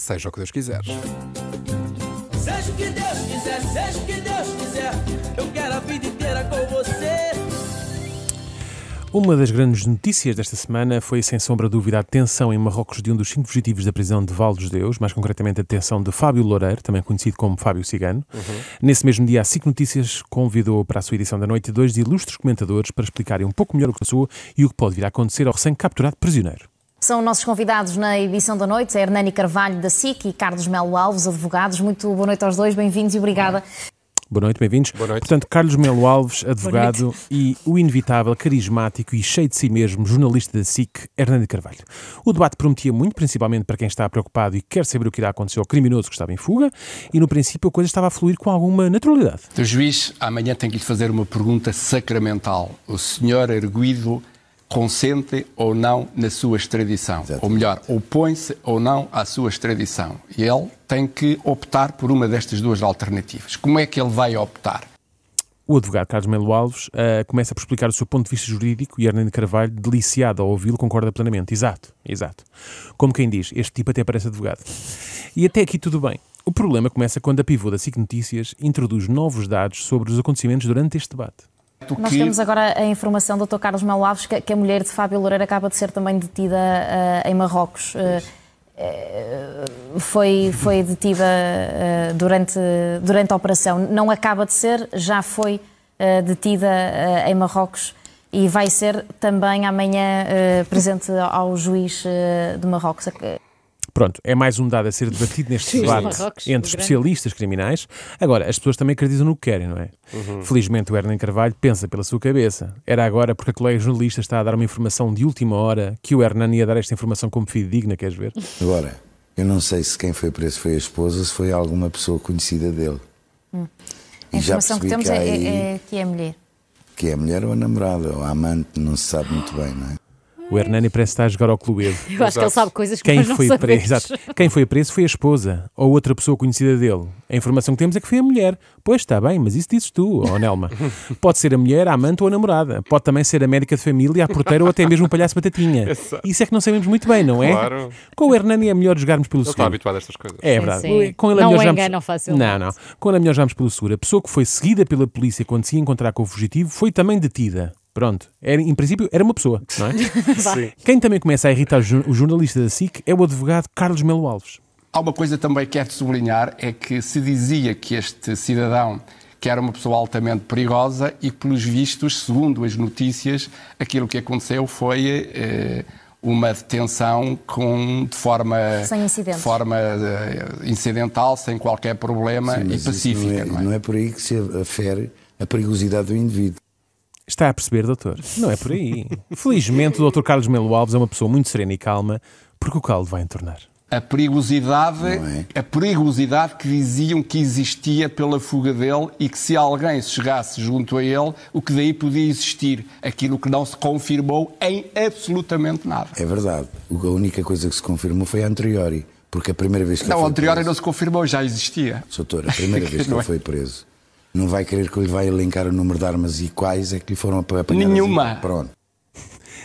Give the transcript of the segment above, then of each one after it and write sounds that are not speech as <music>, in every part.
seja o que Deus quiser. Seja o que Deus quiser, seja o que Deus quiser, eu quero a vida inteira com você. Uma das grandes notícias desta semana foi, sem sombra de dúvida, a detenção em Marrocos de um dos cinco fugitivos da prisão de Val dos Deus, mais concretamente a detenção de Fábio Loureiro, também conhecido como Fábio Cigano. Uhum. Nesse mesmo dia, a SIC Notícias convidou para a sua edição da noite dois ilustres comentadores para explicarem um pouco melhor o que passou e o que pode vir a acontecer ao recém-capturado prisioneiro. São nossos convidados na edição da noite, a é Hernani Carvalho, da SIC, e Carlos Melo Alves, advogados. Muito boa noite aos dois, bem-vindos e obrigada. Boa noite, bem-vindos. Boa noite. Portanto, Carlos Melo Alves, advogado e o inevitável, carismático e cheio de si mesmo, jornalista da SIC, Hernani Carvalho. O debate prometia muito, principalmente para quem está preocupado e quer saber o que irá acontecer ao criminoso que estava em fuga, e no princípio a coisa estava a fluir com alguma naturalidade. O juiz amanhã tem que lhe fazer uma pergunta sacramental. O senhor arguido consente ou não na sua extradição. Exatamente. Ou melhor, opõe se ou não à sua extradição. E ele tem que optar por uma destas duas alternativas. Como é que ele vai optar? O advogado Carlos Melo Alves uh, começa por explicar o seu ponto de vista jurídico e Hernando Carvalho, deliciado ao ouvi-lo, concorda plenamente. Exato, exato. Como quem diz, este tipo até parece advogado. E até aqui tudo bem. O problema começa quando a pivô da SIC Notícias introduz novos dados sobre os acontecimentos durante este debate. Nós temos agora a informação do Dr. Carlos Melo Alves que, que, a mulher de Fábio Loureiro acaba de ser também detida uh, em Marrocos. Uh, foi, foi detida uh, durante, durante a operação. Não acaba de ser, já foi detida em Marrocos e vai ser também amanhã presente ao juiz de Marrocos. Pronto, é mais um dado a ser debatido neste Sim, debate entre especialistas criminais. Agora, as pessoas também acreditam no que querem, não é? Uhum. Felizmente o Hernan Carvalho pensa pela sua cabeça. Era agora porque a colega jornalista está a dar uma informação de última hora que o Hernan ia dar esta informação como fidedigna, queres ver? Agora, eu não sei se quem foi preso foi a esposa, se foi alguma pessoa conhecida dele. Hum. A informação que temos que é, é, é que é mulher. Que é a mulher ou a namorada, ou a amante, não se sabe muito bem, não é? O Hernani parece estar a jogar ao Clube. <laughs> Eu acho Exato. que ele sabe coisas que Quem nós não sabemos. preso? Exato. Quem foi preso foi a esposa ou outra pessoa conhecida dele. A informação que temos é que foi a mulher. Pois está bem, mas isso dizes tu, oh Nelma. <laughs> Pode ser a mulher, a amante ou a namorada. Pode também ser a médica de família, a porteira ou até mesmo o palhaço batatinha. Isso é que não sabemos muito bem, não é? Claro. Com o Hernani é melhor jogarmos pelo seguro. Estou habituado a estas coisas. É verdade. Sim, sim. Com ele é não é melhor jogarmos... facilmente. Não, não. Com ele é melhor jogarmos pelo seguro. A pessoa que foi seguida pela polícia quando se ia encontrar com o fugitivo foi também detida. Pronto, era, em princípio era uma pessoa, não é? <laughs> Quem também começa a irritar o jornalista da SIC é o advogado Carlos Melo Alves. Há uma coisa também que é de sublinhar, é que se dizia que este cidadão que era uma pessoa altamente perigosa e que, pelos vistos, segundo as notícias, aquilo que aconteceu foi eh, uma detenção com, de forma, sem incidente. de forma eh, incidental, sem qualquer problema Sim, e pacífica. Não é, não é? não é por aí que se afere a perigosidade do indivíduo. Está a perceber, doutor? Não é por aí. Felizmente, o doutor Carlos Melo Alves é uma pessoa muito serena e calma, porque o caldo vai entornar. A perigosidade, é? a perigosidade que diziam que existia pela fuga dele e que se alguém chegasse junto a ele, o que daí podia existir. Aquilo que não se confirmou em absolutamente nada. É verdade. A única coisa que se confirmou foi a anteriori. Porque a primeira vez que não, ele foi. Não, a anteriori preso... não se confirmou, já existia. Doutor, a primeira <laughs> vez que ele é? foi preso, não vai querer que eu lhe vá elencar o número de armas e quais é que lhe foram apanhadas. Nenhuma. E... Pronto.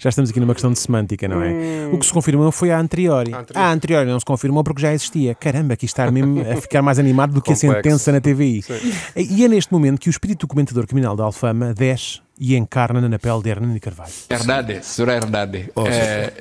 Já estamos aqui numa questão de semântica, não é? Hum. O que se confirmou foi a anteriori. A anteriori. a anteriori. não se confirmou porque já existia. Caramba, aqui está mesmo a ficar mais animado do que Complexo. a sentença na TVI. Sim. E é neste momento que o espírito documentador criminal da Alfama desce e encarna na pele de Hernani Carvalho. Hernani, senhor Hernani, oh, é,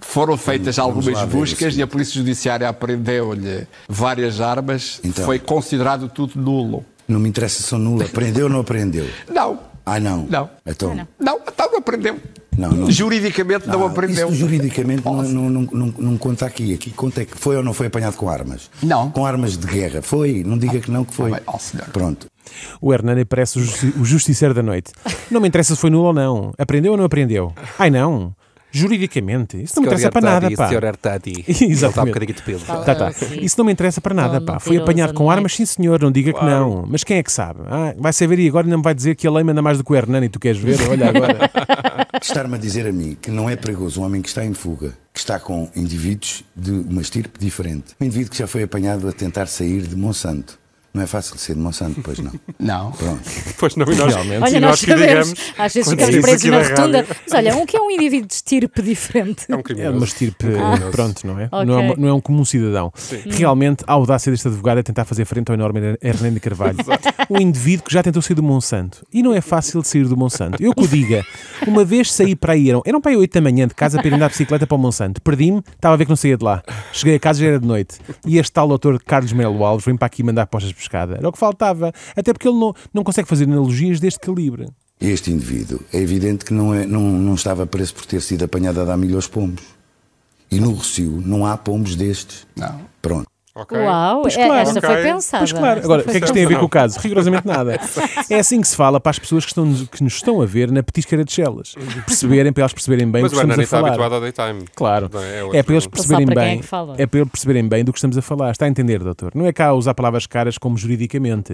foram feitas algumas buscas e a Polícia Judiciária apreendeu-lhe várias armas. Então. Foi considerado tudo nulo. Não me interessa se nula. Aprendeu ou não aprendeu? Não. Ah, não? Não. Então... Ah, não, não então não aprendeu. Não, não. Juridicamente não, não ah, aprendeu. Isso juridicamente não, não, não, conta aqui. Aqui conta é que foi ou não foi apanhado com armas. Não. Com armas de guerra. Foi, não diga que não que foi. Ah, oh, Pronto. O Hernani parece o, justi o justiceiro da noite. Não me interessa se foi nulo ou não. Aprendeu ou não aprendeu? Ai não. Juridicamente, <laughs> tá, tá. Assim. isso não me interessa para nada, pá. Senhor Artadi. Exatamente. Isso não me interessa para nada, pá. Fui apanhado com armas, sim senhor, não diga que não. Mas quem é que sabe? Ah, vai saber e agora não me vai dizer que a lei manda mais do que o Hernani, tu queres ver? Olha agora. <laughs> Estar-me a dizer a mim que não é perigoso um homem que está em fuga, que está com indivíduos de uma estirpe diferente. Um indivíduo que já foi apanhado a tentar sair de Monsanto não é fácil ser de Monsanto, pois não. <laughs> Não. Pronto. Pois não, e nós, Realmente. Assim olha, e nós, nós sabemos, digamos, às vezes ficamos presos na rotunda. Mas olha, um que é um indivíduo de estirpe diferente. É um criminoso. É uma estirpe, ah. Eh, pronto, não é? Okay. Não, é não é um comum cidadão. Sim. Hum. Realmente, a audácia deste advogado é tentar fazer frente ao enorme Hernando Carvalho. <laughs> um indivíduo que já tentou sair do Monsanto. E não é fácil de sair do Monsanto. Eu que o diga, uma vez saí para aí, eram, eram para aí 8 da manhã de casa para ir andar de bicicleta para o Monsanto. Perdi-me, estava a ver que não saía de lá. Cheguei a casa já era de noite. E este tal doutor Carlos Melo Alves vem para aqui mandar postas pescada. Era o que faltava. Até porque ele não, não consegue fazer analogias deste calibre. Este indivíduo é evidente que não, é, não, não estava preso por ter sido apanhado a dar milho aos pombos. E no Rocio não há pombos destes. Não. Pronto. Okay. Uau, pois é, claro. essa foi pensada. Pois claro. Agora, o que é que isto tem a ver com o caso? Rigorosamente nada. <laughs> é assim que se fala para as pessoas que, estão, que nos estão a ver na petisqueira de Chelas. Perceberem, para elas perceberem bem Mas o que estamos a falar. Mas o está habituado ao daytime. Claro. É, é, é, para eles perceberem bem. É, é, para eles perceberem bem do que estamos a falar. Está a entender, doutor? Não é cá usar palavras caras como juridicamente.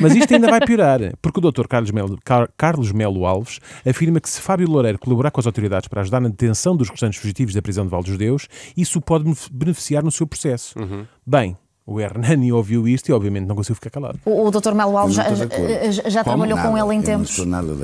Mas isto ainda vai piorar, porque o doutor Carlos Melo, Car Carlos Melo Alves afirma que se Fábio Loureiro colaborar com as autoridades para ajudar na detenção dos restantes fugitivos da prisão de Val dos Deus, isso pode beneficiar no seu processo. Uhum. Bem, o Hernani ouviu isto e, obviamente, não conseguiu ficar calado. O, o Dr. Melo Alves já, eh, eh, já, trabalhou nada, com ele em tempos.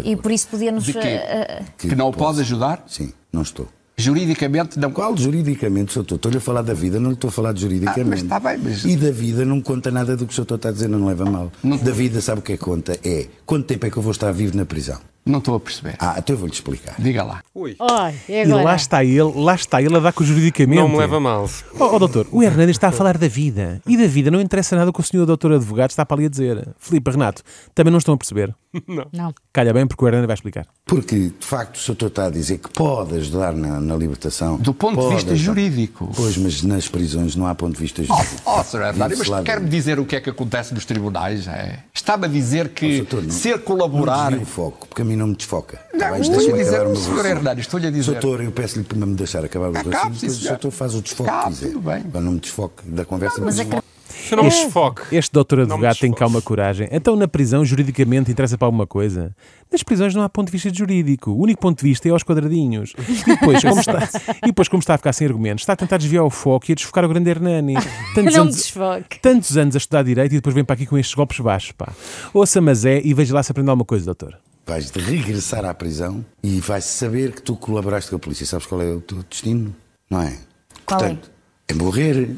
e por isso podíamos. nos que, eh, que, que não o pode ajudar? Sim, não estou. Juridicamente não. Qual juridicamente, Sr. Estou-lhe a falar da vida, não lhe estou a falar de juridicamente. Ah, mas está bem, mas... E da vida não conta nada do que o Sr. está a dizer, não leva mal. Não... Da vida, sabe o que é conta? É quanto tempo é que eu vou estar vivo na prisão? Não estou a perceber. Ah, então eu vou-lhe explicar. Diga lá. Ui. Oi, e, e, lá está ele, lá está ele a dar com o juridicamente. Não me leva mal. Oh, oh doutor, o Hernandes está a falar da vida. E da vida não interessa nada o que o senhor doutor advogado está para ali a dizer. Filipe, Renato, também não estão a perceber? <laughs> Não. não. Calha bem, porque o Hernandes vai explicar. Porque, de facto, o senhor está a dizer que pode ajudar na, na libertação. Do ponto de vista ajudar. jurídico. Pois, mas nas prisões não há ponto de vista oh, jurídico. Oh, oh senhor Hernandes, mas lado... quer-me dizer o que é que acontece nos tribunais? É? Estava a dizer que oh, doutor, não, ser colaborar... Não o foco, porque a mim não me desfoca. Tá não, tá estou-lhe a dizer, estou-lhe a dizer. Doutor, eu peço-lhe para me deixar acabar o raciocínio, depois o doutor faz o desfoque que quiser. não me desfoque da conversa, não, mas é que... Este, não este, este doutor advogado tem calma coragem. Então, na prisão, juridicamente, interessa para alguma coisa? Nas prisões não há ponto de vista jurídico. O único ponto de vista é aos quadradinhos. E depois, como está, e depois, como está a ficar sem argumentos, está a tentar desviar o foco e a desfocar o grande Hernani. Tantos não anos, desfoque. Tantos anos a estudar direito e depois vem para aqui com estes golpes baixos. Pá. Ouça, mas é, e veja lá se aprende alguma coisa, doutor vais de regressar à prisão e vais saber que tu colaboraste com a polícia. Sabes qual é o teu destino? Não é? Qual é? Portanto, é? é morrer.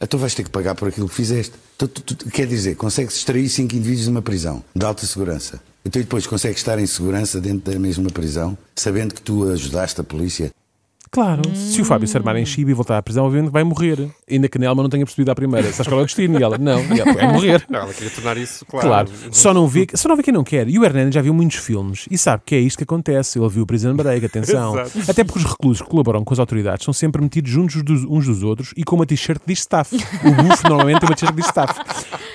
então vais ter que pagar por aquilo que fizeste. Então, tu, tu, quer dizer, consegues extrair cinco indivíduos de uma prisão de alta segurança. Então, e depois consegues estar em segurança dentro da mesma prisão, sabendo que tu ajudaste a polícia Claro, hum. se o Fábio se armar em hum. chibi e voltar à prisão, obviamente vai morrer. Ainda que Nelma não tenha percebido à primeira. Sabes qual é o destino? E ela, não, e ela vai é morrer. <laughs> Não, ela queria tornar isso claro. Claro, só não vê, só não vê quem não quer. E o Hernani já viu muitos filmes e sabe que é isto que acontece. Ele viu o prisão Break, atenção. <laughs> Até porque os reclusos que colaboram com as autoridades são sempre metidos juntos dos, uns dos outros e com uma t-shirt de staff. O buff <laughs> normalmente tem é uma t-shirt de staff.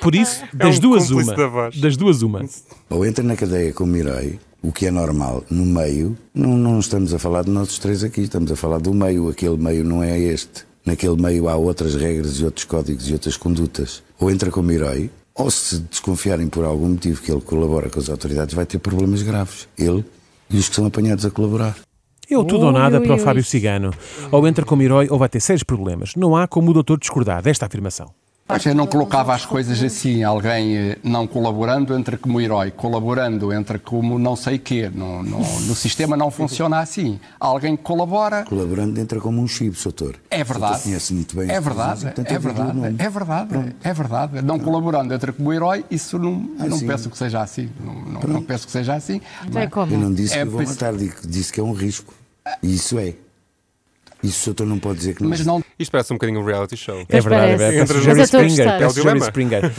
Por isso, é das é um duas uma. Da das duas uma. Ou entra na cadeia como Mirai o que é normal no meio, não, não estamos a falar de nós três aqui, estamos a falar do meio, aquele meio não é este. Naquele meio há outras regras e outros códigos e outras condutas. Ou entra como herói, ou se desconfiarem por algum motivo que ele colabora com as autoridades, vai ter problemas graves. Ele e os que são apanhados a colaborar. Eu tudo ou nada para o Fábio Cigano. Ou entra como herói ou vai ter sérios problemas. Não há como o doutor discordar desta afirmação. A gente não colocava as coisas assim, alguém eh, não colaborando entra como herói, colaborando entra como não sei quê. No, no, no sistema não funciona assim. Alguém colabora. Colaborando entra como um chips, doutor. É verdade. Conhece muito bem. É verdade, coisas, é, verdade é verdade, Pronto. é verdade. Não colaborando entra como herói, isso não, ah, não penso que seja assim. Não, não, não penso que seja assim. Mas... Eu não disse é, que vou matar, disse que é um risco. Isso é. Isso o doutor não pode dizer que não. Mas não... Isto parece um bocadinho um reality show. É, é verdade, parece. Entre Jerry Springer. É o Jerry Springer.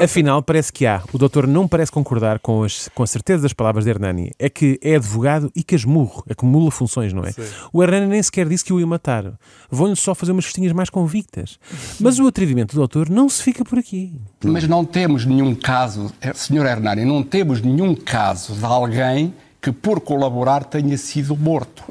<laughs> Afinal, parece que há. O doutor não parece concordar com, as, com a certeza das palavras de Hernani. É que é advogado e casmurro. Acumula é funções, não é? Sim. O Hernani nem sequer disse que o ia matar. Vão-lhe só fazer umas festinhas mais convictas. Mas o atrevimento do doutor não se fica por aqui. Mas não temos nenhum caso, eh, senhor Hernani, não temos nenhum caso de alguém que por colaborar tenha sido morto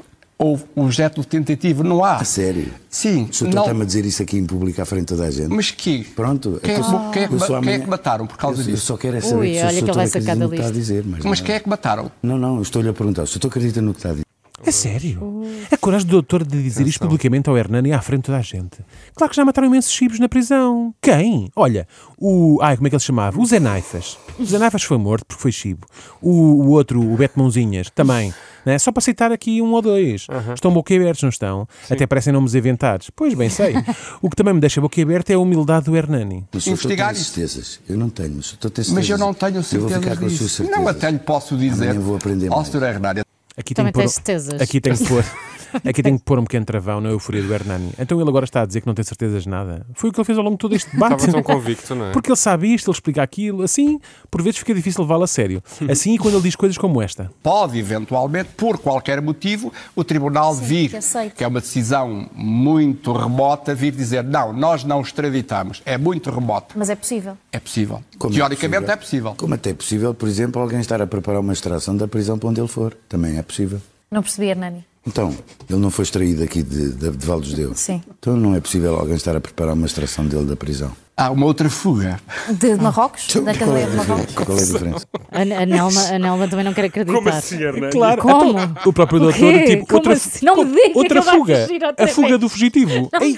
houve objeto de tentativa, não há. A sério? Sim. O senhor não... está-me a dizer isso aqui em público à frente toda a gente. Mas que? Pronto. Quem é, então, que, quem é que, quem é que mataram por causa disso? Eu só quero é saber Ui, se o senhor então está que está a dizer. Mas, mas é. quem é que mataram? Não, não, estou-lhe a perguntar. O senhor acredita no que está a dizer? É sério? A é coragem do doutor de dizer isto publicamente ao Hernani à frente de toda a gente. Claro que já mataram imensos chibos na prisão. Quem? Olha, o. Ai, como é que ele se chamava? O Zenaifas. O Zenaifas foi morto porque foi chibo. O, o outro, o Beto Mãozinhas, também. Né? Só para citar aqui um ou dois. Uhum. Estão boquiabertos, não estão? Sim. Até parecem nomes inventados. Pois bem, sei. <laughs> o que também me deixa boquiaberto é a humildade do Hernani. Mas Investigar isto. certezas. Eu não tenho, mas eu tenho Mas eu não tenho certezas disso. Certeza. Não até lhe posso dizer. Amanhã vou aprender mais. Hernani. Aqui tem que pôr, certezas. Aqui tem que pôr. <laughs> Aqui tenho que pôr um pequeno travão na euforia do Hernani. Então ele agora está a dizer que não tem certezas de nada. Foi o que ele fez ao longo de todo este debate. Estava tão convicto, não é? Porque ele sabe isto, ele explica aquilo. Assim, por vezes fica difícil levá-lo a sério. Assim, quando ele diz coisas como esta. Pode, eventualmente, por qualquer motivo, o tribunal Sim, vir, que, que é uma decisão muito remota, vir dizer não, nós não extraditamos. É muito remota. Mas é possível. É possível. Como é Teoricamente é possível. é possível. Como até é possível, por exemplo, alguém estar a preparar uma extração da prisão para onde ele for. Também é possível. Não percebi, Hernani. Então, ele não foi extraído aqui de, de, de Val dos Deus? Sim. Então não é possível alguém estar a preparar uma extração dele da prisão? Há uma outra fuga. De Marrocos? Então, da é cadeia de Marrocos? Qual é a diferença? A, a, Nelma, a Nelma também não quer acreditar. Como assim, Ana? Claro. Como? Então, o próprio doutor, tipo, Como outra, assim? não me diga outra fuga. A fuga do fugitivo. Ei,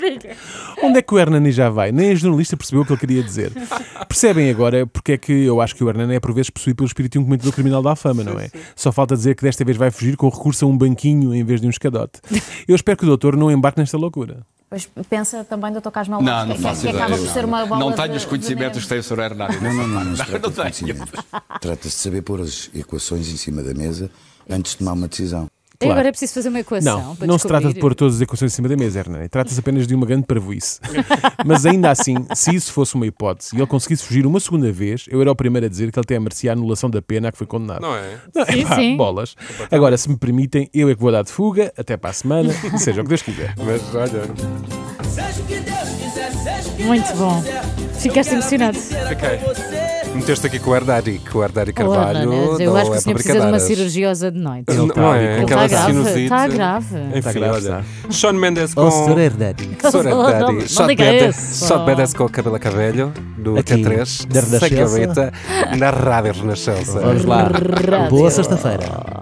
onde é que o Hernani já vai? Nem a jornalista percebeu o que ele queria dizer. Percebem agora porque é que eu acho que o Hernani é por vezes possuído pelo espírito de um cometido criminal da fama, não é? Sim, sim. Só falta dizer que desta vez vai fugir com recurso a um banquinho em vez de um escadote. Eu espero que o doutor não embarque nesta loucura. Pois pensa também, Dr. Casmão, não, não que, é faço que acaba por ser uma bola Não tenho de, os conhecimentos que tem o Sr. Hernández. Não, não, não. Não, <laughs> não, não Trata-se de saber pôr as equações em cima da mesa antes de tomar uma decisão. Claro. Agora é preciso fazer uma equação. Não, não se trata de pôr todas as equações em cima da mesa, Hernani. Trata-se apenas de uma grande parvoíce. <laughs> Mas ainda assim, se isso fosse uma hipótese e ele conseguisse fugir uma segunda vez, eu era o primeiro a dizer que ele tem a merecer a anulação da pena a que foi condenado. Não é? Não, é sim, epá, sim. Bolas. É agora, se me permitem, eu é que vou dar de fuga. Até para a semana, <laughs> seja o que Deus quiser. Mas olha. Muito bom. Ficaste emocionado. Fiquei. Okay. Um texto aqui com o Herdari, com o Herdari Carvalho. Oh, eu acho que o senhor é precisa de uma cirurgiosa de noite. Ele não tá, é? Aquela tá sinusite. Está grave. Enfim, tá olha. Sean Mendes com... O Sr. Herdari. Sr. Herdari. Sean Mendes com o cabelo a cabelho do T3. Da Renascença. Na Rádio Renascença. Vamos lá. Boa sexta-feira.